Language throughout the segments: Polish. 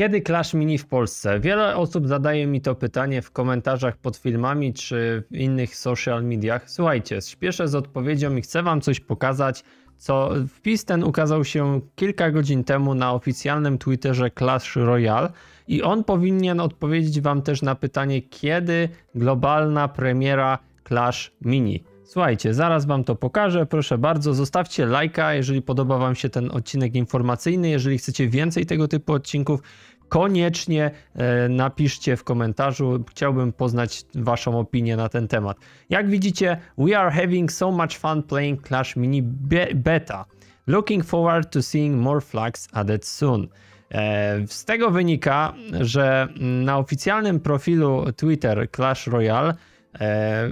Kiedy Clash Mini w Polsce? Wiele osób zadaje mi to pytanie w komentarzach pod filmami czy w innych social mediach. Słuchajcie, śpieszę z odpowiedzią i chcę wam coś pokazać. Co wpis ten ukazał się kilka godzin temu na oficjalnym Twitterze Clash Royale i on powinien odpowiedzieć wam też na pytanie kiedy globalna premiera Clash Mini. Słuchajcie, zaraz wam to pokażę. Proszę bardzo, zostawcie lajka, jeżeli podoba wam się ten odcinek informacyjny. Jeżeli chcecie więcej tego typu odcinków, koniecznie e, napiszcie w komentarzu. Chciałbym poznać waszą opinię na ten temat. Jak widzicie, we are having so much fun playing Clash Mini Be Beta. Looking forward to seeing more flags added soon. E, z tego wynika, że mm, na oficjalnym profilu Twitter Clash Royale E,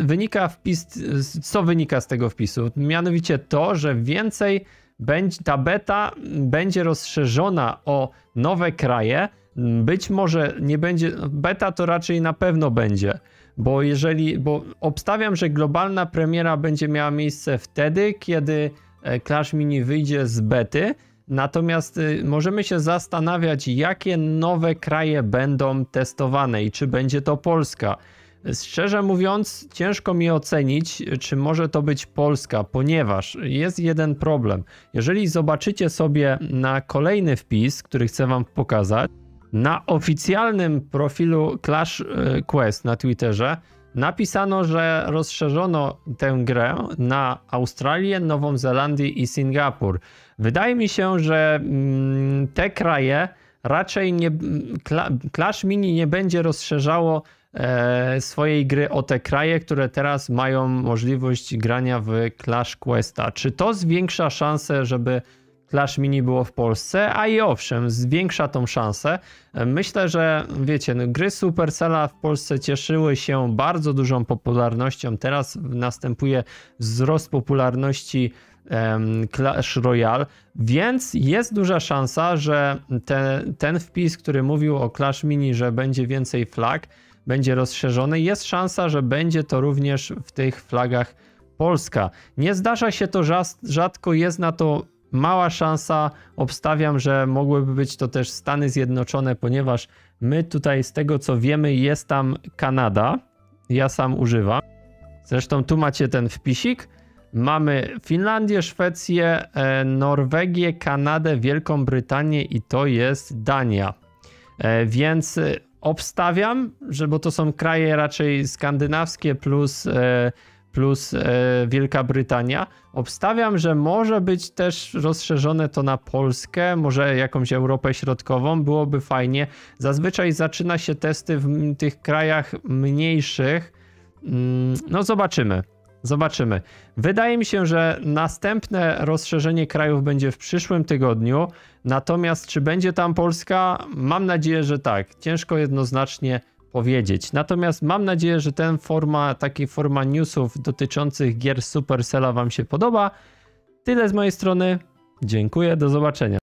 wynika wpis, co wynika z tego wpisu? Mianowicie to, że więcej będzie, ta beta będzie rozszerzona o nowe kraje. Być może nie będzie, beta to raczej na pewno będzie, bo jeżeli, bo obstawiam, że globalna premiera będzie miała miejsce wtedy, kiedy e, Clash Mini wyjdzie z bety. Natomiast y, możemy się zastanawiać, jakie nowe kraje będą testowane i czy będzie to Polska. Szczerze mówiąc, ciężko mi ocenić, czy może to być Polska, ponieważ jest jeden problem. Jeżeli zobaczycie sobie na kolejny wpis, który chcę Wam pokazać, na oficjalnym profilu Clash e, Quest na Twitterze napisano, że rozszerzono tę grę na Australię, Nową Zelandię i Singapur. Wydaje mi się, że mm, te kraje raczej nie. Clash Mini nie będzie rozszerzało E, swojej gry o te kraje, które teraz mają możliwość grania w Clash Questa. Czy to zwiększa szansę, żeby Clash Mini było w Polsce? A i owszem, zwiększa tą szansę. E, myślę, że wiecie, no, gry Supercella w Polsce cieszyły się bardzo dużą popularnością. Teraz następuje wzrost popularności um, Clash Royale, więc jest duża szansa, że te, ten wpis, który mówił o Clash Mini, że będzie więcej flag, będzie rozszerzony. Jest szansa, że będzie to również w tych flagach Polska. Nie zdarza się to rzadko, jest na to mała szansa. Obstawiam, że mogłyby być to też Stany Zjednoczone, ponieważ my tutaj z tego co wiemy jest tam Kanada. Ja sam używam. Zresztą tu macie ten wpisik. Mamy Finlandię, Szwecję, e, Norwegię, Kanadę, Wielką Brytanię i to jest Dania. E, więc obstawiam, że bo to są kraje raczej skandynawskie plus, e, plus e, Wielka Brytania. Obstawiam, że może być też rozszerzone to na Polskę, może jakąś Europę Środkową, byłoby fajnie. Zazwyczaj zaczyna się testy w tych krajach mniejszych. Mm, no, zobaczymy. Zobaczymy. Wydaje mi się, że następne rozszerzenie krajów będzie w przyszłym tygodniu. Natomiast czy będzie tam Polska? Mam nadzieję, że tak. Ciężko jednoznacznie powiedzieć. Natomiast mam nadzieję, że ten forma, taki forma newsów dotyczących gier Supercella Wam się podoba. Tyle z mojej strony. Dziękuję, do zobaczenia.